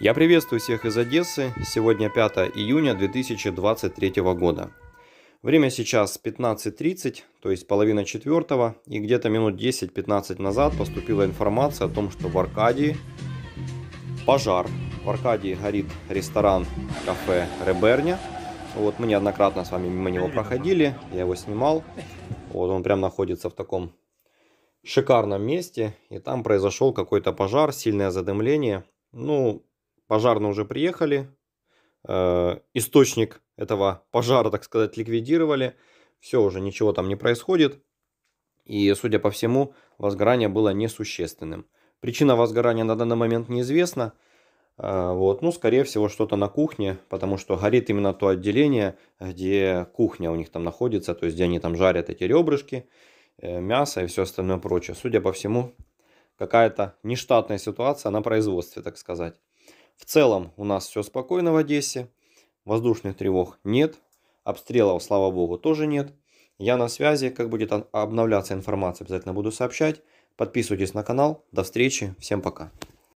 Я приветствую всех из Одессы. Сегодня 5 июня 2023 года. Время сейчас 15.30, то есть половина четвертого, и где-то минут 10-15 назад поступила информация о том, что в Аркадии пожар. В Аркадии горит ресторан кафе Реберня. Вот мы неоднократно с вами мимо него проходили, я его снимал. Вот он прям находится в таком шикарном месте, и там произошел какой-то пожар, сильное задымление. Ну, пожарные уже приехали, э, источник этого пожара, так сказать, ликвидировали, все уже ничего там не происходит, и, судя по всему, возгорание было несущественным. Причина возгорания на данный момент неизвестна, э, вот, ну, скорее всего, что-то на кухне, потому что горит именно то отделение, где кухня у них там находится, то есть где они там жарят эти ребрышки, э, мясо и все остальное прочее. Судя по всему, какая-то нештатная ситуация на производстве, так сказать. В целом у нас все спокойно в Одессе. Воздушных тревог нет. Обстрелов, слава богу, тоже нет. Я на связи. Как будет обновляться информация, обязательно буду сообщать. Подписывайтесь на канал. До встречи. Всем пока.